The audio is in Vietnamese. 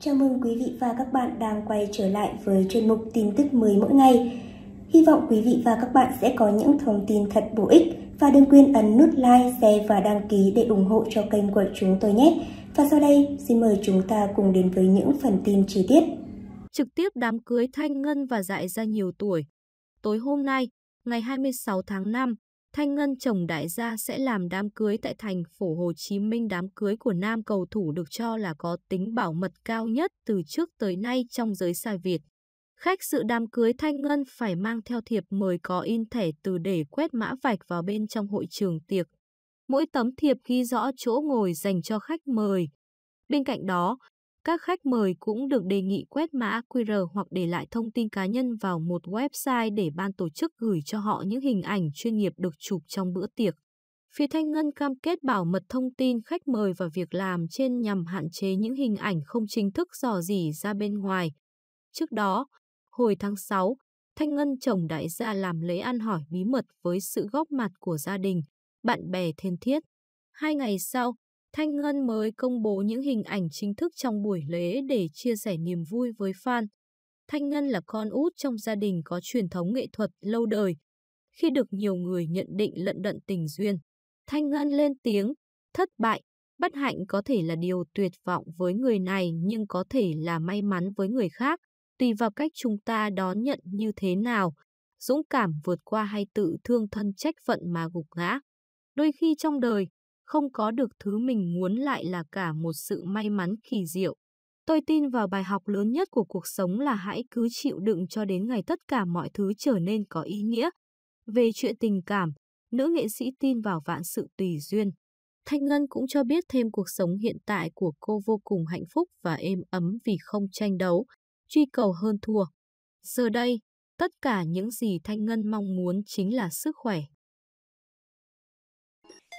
Chào mừng quý vị và các bạn đang quay trở lại với chuyên mục tin tức mới mỗi ngày. Hy vọng quý vị và các bạn sẽ có những thông tin thật bổ ích và đừng quên ấn nút like, share và đăng ký để ủng hộ cho kênh của chúng tôi nhé. Và sau đây, xin mời chúng ta cùng đến với những phần tin chi tiết. Trực tiếp đám cưới Thanh Ngân và Dại ra nhiều tuổi. Tối hôm nay, ngày 26 tháng 5, Thanh Ngân chồng đại gia sẽ làm đám cưới tại thành phố Hồ Chí Minh. Đám cưới của nam cầu thủ được cho là có tính bảo mật cao nhất từ trước tới nay trong giới sai Việt. Khách dự đám cưới Thanh Ngân phải mang theo thiệp mời có in thẻ từ để quét mã vạch vào bên trong hội trường tiệc. Mỗi tấm thiệp ghi rõ chỗ ngồi dành cho khách mời. Bên cạnh đó, các khách mời cũng được đề nghị quét mã QR hoặc để lại thông tin cá nhân vào một website để ban tổ chức gửi cho họ những hình ảnh chuyên nghiệp được chụp trong bữa tiệc. Phía Thanh Ngân cam kết bảo mật thông tin khách mời và việc làm trên nhằm hạn chế những hình ảnh không chính thức dò dỉ ra bên ngoài. Trước đó, hồi tháng 6, Thanh Ngân chồng đại gia làm lễ ăn hỏi bí mật với sự góp mặt của gia đình, bạn bè thân thiết. Hai ngày sau, Thanh Ngân mới công bố những hình ảnh chính thức trong buổi lễ để chia sẻ niềm vui với fan. Thanh Ngân là con út trong gia đình có truyền thống nghệ thuật lâu đời. Khi được nhiều người nhận định lận đận tình duyên, Thanh Ngân lên tiếng, thất bại, bất hạnh có thể là điều tuyệt vọng với người này nhưng có thể là may mắn với người khác, tùy vào cách chúng ta đón nhận như thế nào, dũng cảm vượt qua hay tự thương thân trách phận mà gục ngã. Đôi khi trong đời, không có được thứ mình muốn lại là cả một sự may mắn kỳ diệu. Tôi tin vào bài học lớn nhất của cuộc sống là hãy cứ chịu đựng cho đến ngày tất cả mọi thứ trở nên có ý nghĩa. Về chuyện tình cảm, nữ nghệ sĩ tin vào vạn sự tùy duyên. Thanh Ngân cũng cho biết thêm cuộc sống hiện tại của cô vô cùng hạnh phúc và êm ấm vì không tranh đấu, truy cầu hơn thua. Giờ đây, tất cả những gì Thanh Ngân mong muốn chính là sức khỏe,